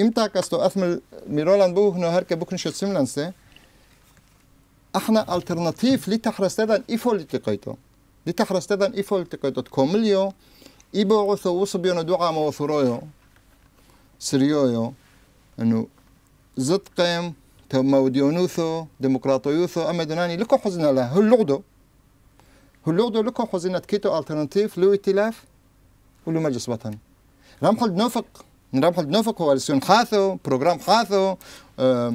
امتا كاستو اثمل ميرولان بو هنا هركه بوكن شو سملانسه احنا الترناتيف لي تحرستدان ايفول لتقيتو لي اي ايفول لتقيتو تكمليو ايبو غثو وصبيون دعاء موثرويو سريويو انو زد قيم تموديونوثو ديمقراطيوثو اما دوناني لكو حزنا له دوكمينا دو لكو خزينة كيتو الترنتيف لو اتلاف ولو مجلس وطن رمحل نوفق رمحل نوفق هو السون خاثو بروغرام خاثو اه،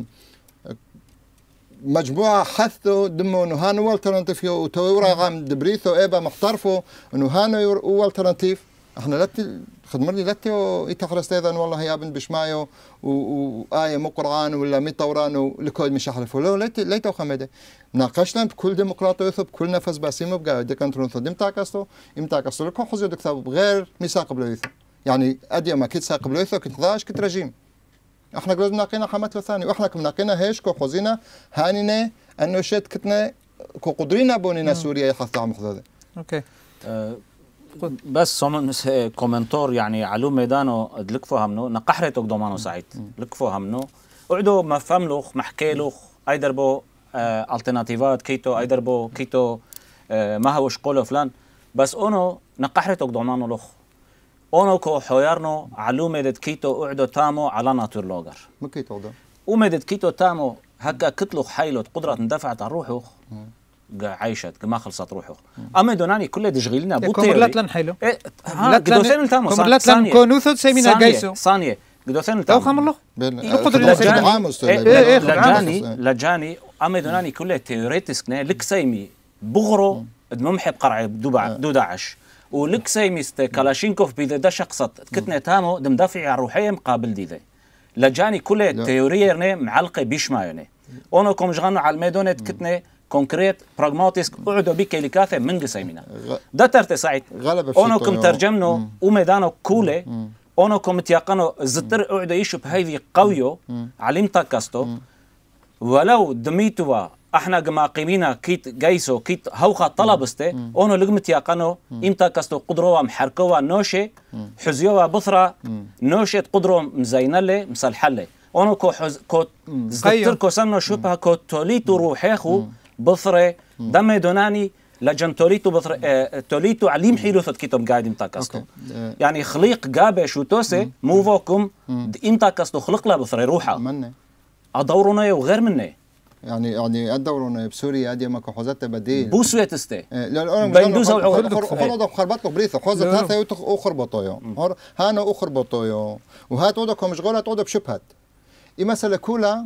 مجموعة حثو دمو نهانو الترنتيف يو تورا غام دبريثو ايبا مخترفو نهانو الترنتيف احنا لتي خدمرني لتي ايتا استاذن والله يا ابن بشمايو وآية مقران ولا مي طوران ولكل مش احلف ولو ليت ليت خمده ناقشنا بكل ديمقراطية بكل نفس باسيمو بقى دي كنترون ثدم تاكستو ام تاكستو لكو حزيو دكتاب بغير ميثاق بلويثو يعني ادي ما كنت ساق بلويثو كنت ضاش كنت رجيم احنا قلنا مناقينا حمات ثاني واحنا ناقينا هيش كو خزينا هانينا انه شت كتنا كو قدرينا بونينا نعم. سوريا يحث عم خذ اوكي آه، خود بس سومنس كومنتور يعني علو ميدانو دلكفو همنو نقحرتو قدومانو سعيد لكفو همنو اعدو ما فهملوخ محكيلوخ ايدربو آه الترناتيفات كيتو ايدربو كيتو آه، ما هوش قولو فلان بس اونو نقحرتو قدومانو لوخ اونو كو حيارنو علوم ميدت كيتو اعدو تامو على ناتور لوغر مكيتو كيتو ده وميدت كيتو تامو هكا كتلوخ حيلو قدرة اندفعت على روحوخ عايشت ما خلصت روحه اما دوناني كل دشغيلنا بو تيري كومرلات لن حيلو إيه قدوثين التامو كومرلات لن كونوثو تسيمينا جايسو ثانية قدوثين التامو خمر الله يقدر إيه، إيه، إيه، لجاني لجاني اما دوناني كل تيوريتسكنا لك سيمي بغرو دممحي بقرعي دو داعش ولك سيمي سيميست كلاشينكوف بيدا دا شخصت كتنا تامو دم دافعي روحية مقابل دي ذي لجاني كل تيوريرنا معلقة بيش مايوني اونو كوم جغانو على الميدونة كتنا كونكريت براغماتيسك قعدوا بك لكافة من قسيمنا ده ترتي سعيد اونو كم ترجمنو وميدانو كولي اونو كم تيقنو زتر قعدوا يشو بهيدي قويو علمتا كاستو ولو دميتوا احنا جما قيمينا كيت جايسو كيت هوخا طلبسته اونو لقمت يقنو امتا كاستو قدروا محركوا نوشي حزيوا بثرة نوشي قدروا مزينله مسلحله اونو كو حز كو زتر كو سمنا شبه كو توليتو روحيخو بصره دمه دوناني لجن توليتو بصر... آه،, اه توليتو عليم حيلو ثد كيتم قاعد امتاكستو آه. يعني خليق قابه شو توسي مو فوكم امتاكستو خلق له بثري روحه منه ادورونا وغير منه يعني يعني ادورونا بسوريا ادي ما كحوزات بديل بو سويت استي بندوزا وعود خربط بريث حوزة ثلاثة اخر يوم هانا اخر يوم وهات مش مشغولة تقعد بشبهت اي مسألة كولا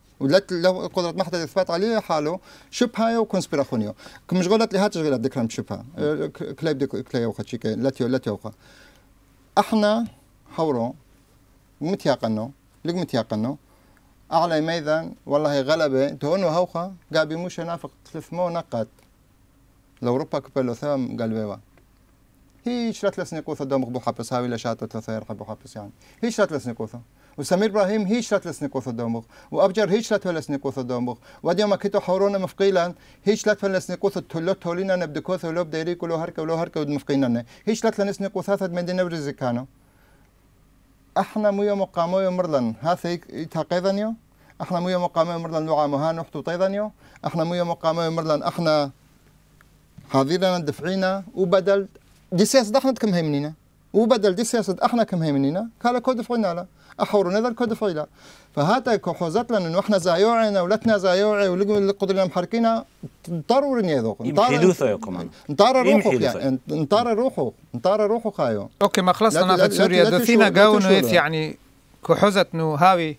ولات له قدره محض الاثبات عليه حاله شبهه وكونسبيراخونيو كم شغلات لها تشغيلات شغله بدك كلايب ديك كلاي وخا شيك لاتيو لاتيو احنا حورو متيقنو لك متيقنو اعلى ميدان والله غلبه تونو هوخا قابي مش نافق مو نقات لاوروبا كبلو ثام قلبيوا هي شرات لسنيكوثا دوم غبو حبس هاوي لشاتو ثلاثة يرحبو حبس يعني هي شرات لسنيكوثا و ابراهيم هيش لات لسني قوث الدومغ وابجر هيش لات لسني قوث الدومغ ودي ما كيتو حورون مفقيلا هيش لات لسني قوث التولو تولينا نبدكوث ولوب بديريك ولو هركه ولو ود ودمفقينا هيش لات لسني قوثات من دينا برزكانو احنا ميا مقامو مرلن هاثي تاقيذنيو احنا ميا مقامو مرلن لعامو ها نحتو طيذنيو احنا ميا مقامو مرلن احنا حاضرنا دفعينا وبدل ديسيس دحنا كم هيمنينا وبدل دي سياسة احنا كم مننا كالا كود لا احور نذر كود فعلا فهاتا كوخوزات لنا انه احنا زايوعنا ولتنا زايوعي ولقوا القدرة محركينا ضروري نيذوق انطار انطار روحو يعني. انطار نطار روحو انطار روحو خايو اوكي ما خلصنا في سوريا دوثينا قاونو يعني كحوزت نو هاوي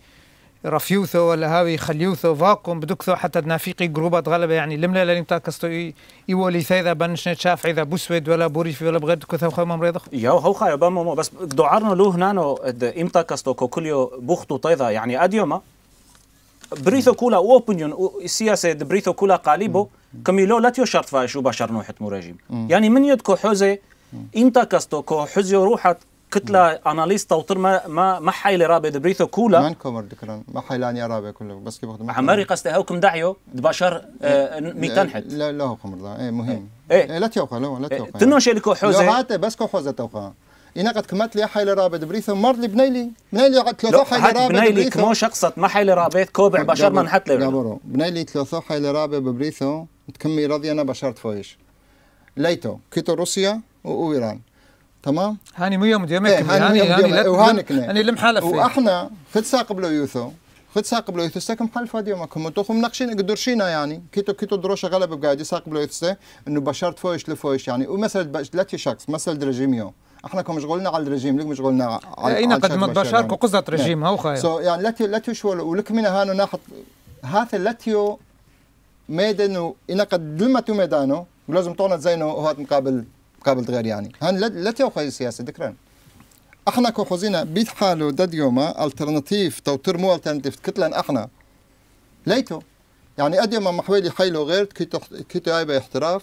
رفيوثو ولا هاوي خليوثو فاقوم بدكثو حتى نافيقي جروبات غلبة يعني لملا لين تاكستو اي ايولي ثايدا بنش نتشاف اذا بوسود ولا بوريفي ولا بغير كثو خو مريض يا هو خا بام بس دعارنا له هنا امتى كستو كوكليو بوختو طيذا يعني اديوما بريثو كولا اوبنيون سياسه بريثو كولا قاليبو كميلو لا تيو شرط شو بشر نوحت ريجيم يعني من يدكو حوزه امتى كستو كو حوزيو روحت كتله اناليست توتر ما ما ما حيل رابي دبريثو كولا من كومر دكران ما حيلاني رابي كله بس كيف بخدم عمري قصدي هاوكم دعيو دباشر آه، ميتان حد لا لا هو قمر لا اي مهم إيه. ايه لا توقع لا لا إيه، توقع تنو شي لكو حوزه هاته بس كو حوزه توقع إنا قد كمت لي حيل رابد دبريثو مرد لي بنيلي بنيلي قد ثلاثة حيل رابد بنيلي كمو شخصة ما حيل رابد كوبع بشر ما نحت لي بنيلي ثلاثة حيل رابد بريثو تكمي راضي أنا بشرت فويش ليتو كيتو روسيا وإيران تمام هاني مو وياهم ديمك إيه، هاني هاني وهانكنا نعم. هاني لم حالف واحنا خد ساق يوثو خد ساق يوثو ساكم حلف هادي ما كم انتو مناقشين قدرشينا يعني كيتو كيتو دروشه غلب قاعد يساق يوثو انه بشرت فوش لفوش يعني ومثل ثلاثة شخص مسألة رجيميو احنا كم مشغولنا على الرجيم لك مشغولنا على اين قد ما بشارك قصة إيه. رجيم هاو خايف سو يعني لاتيو لاتيو شو ولك من هانو ناخذ هذا لاتيو ميدانو انا قد دلمتو ميدانو ولازم تونا زينو هات مقابل مقابل غير يعني هن لا تيوخي سياسة دكران احنا كوخوزينا بيت حالو داد يوما الترناتيف توتر مو الترناتيف كتلان احنا ليتو يعني ادي ما محويلي حيلو غير كيتو كيتو ايبا احتراف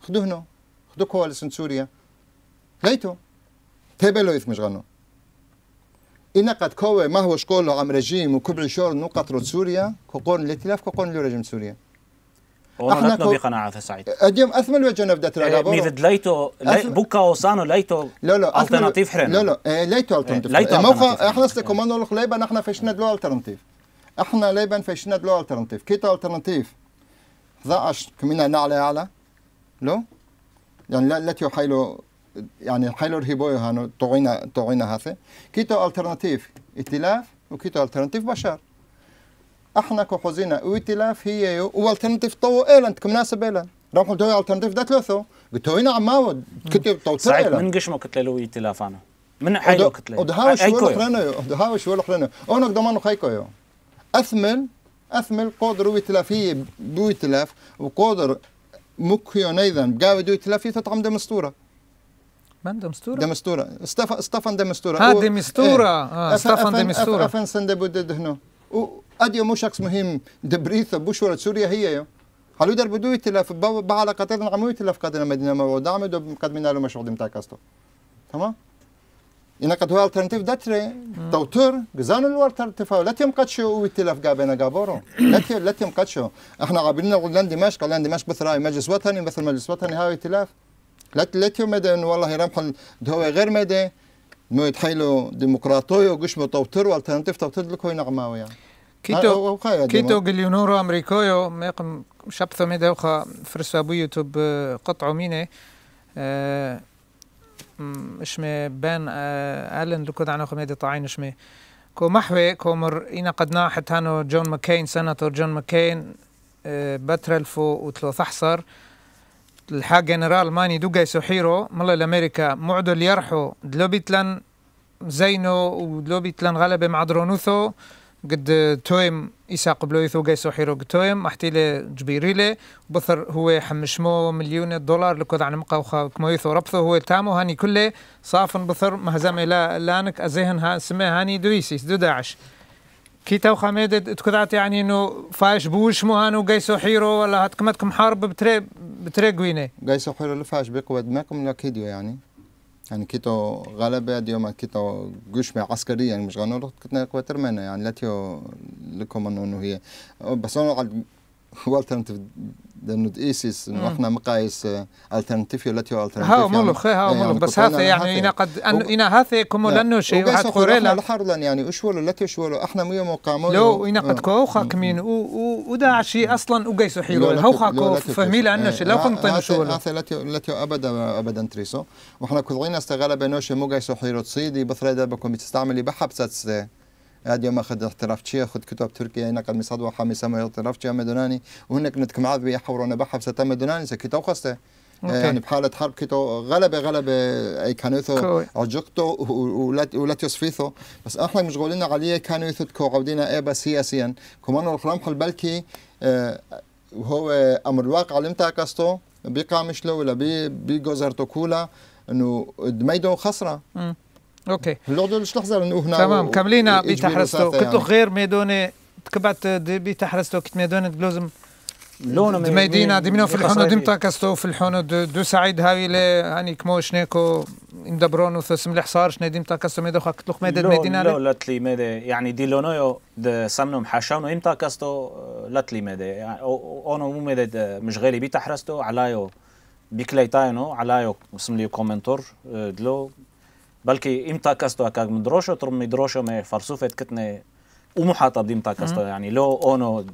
خدو هنا خدو كوالسن سوريا ليتو تيبلو يثمش مش غنو إن قد كوه ما هو شكولو عم رجيم وكبر شور نقطة سوريا كقرن الائتلاف كقرن لرجيم سوريا وما نتنو بقناعة سعيد أديم أثمل وجه نبدأ ترى ميفد ليتو لي بوكا وسانو ليتو لا لا ألترناتيف حرن لا لا ليتو ألترناتيف ليتو موقع إحنا استكملنا لخ ليبا نحن فيشنا دلو ألترناتيف إحنا ليبا فيشنا دلو ألترناتيف كيتا ألترناتيف 11 كمينا نعلى على لو يعني لا لا حيلو يعني حيلو رهيبوي هانو طغينا طغينا هاثي كيتو ألترناتيف ائتلاف وكيتو ألترناتيف بشر احنا كحوزينا ائتلاف هي والترنتيف طو ايلان كمناسب نعم ايلان راحوا دوي الترنتيف ده ثلاثه قلت له نعم ما كتب طو ساعت من قشمو قلت لو ائتلاف انا من حيو قلت له ودها شو الاخرين ودهاو شو الاخرين اونك ضمانو خيكو يو اثمل اثمل قدر هي بويتلاف وقدر مكيون ايضا بقاوي دو هي تطعم مستورة من دمستورة؟ دمستورة ستاف... ستافان دمستورة ها دمستورة استفان دمستورة أفن إيه. آه، سندبو ده دهنو اديو مو شخص مهم دبريث بوشورة سوريا هي يو حلو در بدو يتلف بعلى قطعنا عمو يتلف قطعنا مدينة مو دعم دو مقدمين له مشروع دمتاك استو تمام إن قد هو الترنتيف دتري توتر جزان الوار ترتفع لا تيم هو يتلف قابنا قابورو لا تيم لا تيم شو احنا قابلنا غلان دمشق غلان دمشق راي مجلس وطني مثل مجلس وطني هاو يتلف لا لا تيم انه والله رمح هو غير مدى مو يتحيلوا ديمقراطية وقشمو توتر والترنتيف توتر لكو نغماوي يعني كيتو كيتو جليونورو امريكويو ميقم شبثو مي دوخا فرسا بو يوتيوب آه، قطعو ميني اشمي آه، بان آه، الن لو لكود عنو خميدي طاعين اشمي كو محوي كومر إنا قدنا ناحت هانو جون ماكين سناتور جون ماكين اه بترلفو وتلوث أحصر الحا جنرال ماني دوجاي سوحيرو ملا الأمريكا معدو ليرحو دلوبيتلان زينو ودلوبيتلان غلبة مع درونوثو قد تويم إيسا قبلو يثو قيسو حيرو قد تويم أحتي لي جبيري لي بثر هو حمشمو مليون دولار لكود عن مقاوخا كمو يثو ربثو هو تامو هاني كله صافن بثر مهزامي لا لانك أزيهن ها سمي هاني دويسيس دو داعش كي تو خميد تكذعت يعني انه فاش بوش هانو قيسو حيرو ولا هتكمتكم حرب بتري بتري قوينه قيسو حيرو لفاش بقوة دماكم يعني يعني كيتو غلبة ديوما كيتو جوش مع عسكري يعني مش غنورد كتنا قوة ترمانا يعني لاتيو لكم انه هي بس انا والترنتيف لانه ايسيس انه احنا مقاييس uh, الترنتيف التي هو الترنتيف مولو يعني. خي هاو مولو يعني بس هذا يعني،, يعني انا قد انا هذا كم لانه شيء واحد قريلا لان يعني اشول التي اشول احنا يوم مقامون لو انا قد كوخا كمين ودا شيء اصلا وقيسو حيرو هوخا كوف فهمي لانه شيء لو كنت نشول هذا التي التي ابدا ابدا تريسو وحنا كلغينا استغلب انه شيء مو قيسو حيرو تصيدي بثريدا بكم تستعملي بحبسات هاد يوم اخذ احتراف تشي اخذ كتب تركيا هناك المصاد وحامي سما ما احتراف تشي مدناني وهناك نتكم عاد بيا حورونا بحب ستا مدناني سكتو خسته آه، يعني بحالة حرب كتو غلبة غلبة اي كانوثو عجقتو ولا تصفيثو بس احنا مشغولين عليه كانوثو تكو قودينا ايه بس سياسيا كمان الخلام حل بلكي اه هو امر الواقع اللي متاكستو بيقامش له ولا بيجوزرتو كولا انه دميدو خسره اوكي الاردن مش لحظه انه هنا تمام كملينا بتحرستو قلت له غير ميدوني تكبت بتحرستو كنت ميدوني تبلوزم لونه من ميدينا دمينو في الحونو دي كاستو في الحونو دو سعيد هاوي لي هاني كمو شنيكو مدبرون وثسم الحصار شني دي كاستو ميدو خاك تلوخ ميدد ميدينا لا تلي ميدي يعني دي لونو سمنو سمنم حشانو امتا لا تلي ميدي يعني انا مو ميدد مش غالي بيتا علايو بكليتاينو علايو لي كومنتور دلو بلكي امتى كاستو اكاك مدروشو ترمي مدروشو مي فرسوفت كتني ومحاطة بديمتا كاستو يعني لو اونو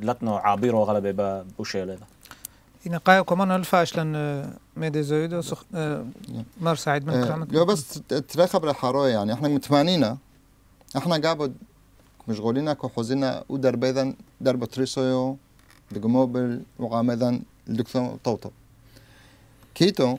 لتنو عابيرو غلبة با بوشيلة إن قاية كمان الفاش لأن ميدي زويد وصخ... مر سعيد من كرامة لو بس ترى خبر حرو يعني احنا متمانينا احنا قابو مشغولين كو حوزينا ودر بيذن درب تريسويو دقموبل وغامذن الدكتور طوطو كيتو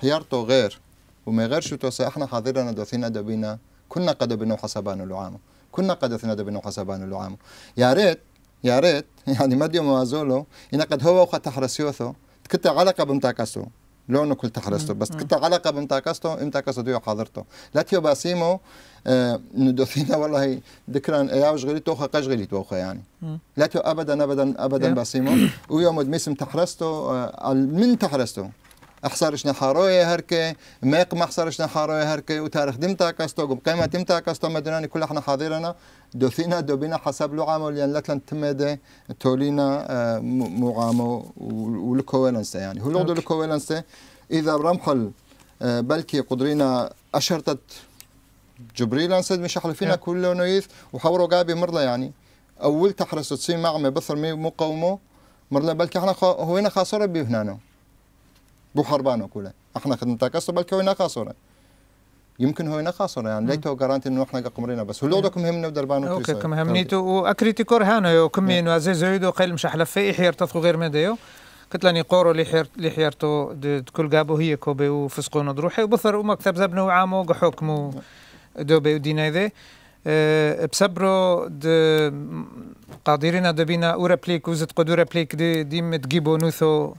حيارته غير وما غيرش توسا احنا حاضرنا دوثينا دبينا كنا قد بنو حسبان لعامه كنا قد اثنا دبنا حسبان لعامه يا ريت يا ريت يعني مديو موازولو إن قد هو وقت تحرسيوثو تكتا علاقة بمتاكسو انه كل تحرستو بس كنت علاقه بمتاكستو امتاكستو ديو حاضرته لا تيو باسيمو آه ندوثينا والله ذكرا وش غريت خا قش غريت خا يعني لا تيو ابدا ابدا ابدا باسيمو ويوم ميسم تحرستو آه من تحرستو احصارش نحاروي هركي ميق محصرش نحاروي هركي وتاريخ دمتا كاستو قيمة دمتا كاستو مدناني كل احنا حاضرنا دوثينا دوبينا حسب لو يعني آه، عامو لان لتلن تمدي تولينا مغامو والكوالنسة يعني هو لغدو الكوالنسة اذا برمحل آه، بلكي قدرينا اشرتت جبريل انسد مش فينا كله نويث وحورو قابي مرلا يعني اول تحرس تصير معمي بثر مقومو مرلا بلكي احنا خا... هوينا خاصره بهنا بو حربانو كولا احنا خدمتا كسو بلكي هوينا خاصره يمكن هوينا خاسوره يعني ليتو جارانتي انه احنا قمرينا بس هو لودكم هم مهمنا ودربانو اوكي كم همنيتو واكريتيكور هانو وكم انه نعم. ازي زويدو قيل مش في حير تثقو غير مديو كتلاني قورو اللي حير اللي حيرتو كل جابو هي كوبي وفسقون دروحي وبثر ومكتب زبنو وعامو قحوكمو نعم. دوبي وديناي ذي أه، بسبرو د قادرين دبينا اورابليك وزت قدورابليك دي ديم تجيبو نوثو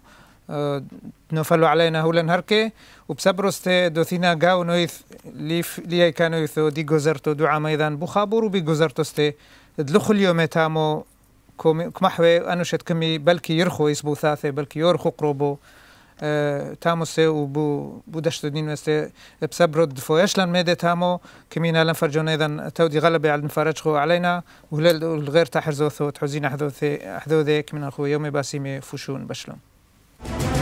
نوفلو علينا هولن هركي وبسبروست دوثينا غاو نويث لي لي كانوا يثو دي جوزرتو دعا ميدان بخابورو بي جوزرتوستي دلخل اليوم تامو كمحوي انوشت كمي بلكي يرخو يسبو ثاثي بلكي يرخو قروبو أه تاموسي وبو دشت دين مستي بسبرو دفو يشلن ميدي تامو كمينا لن فرجون ايضا تودي غلبي على نفرجخو علينا وهلال الغير تحرزوثو تحزين احذوثي احذوذي كمينا خو يومي باسيمي فوشون بشلون Bye.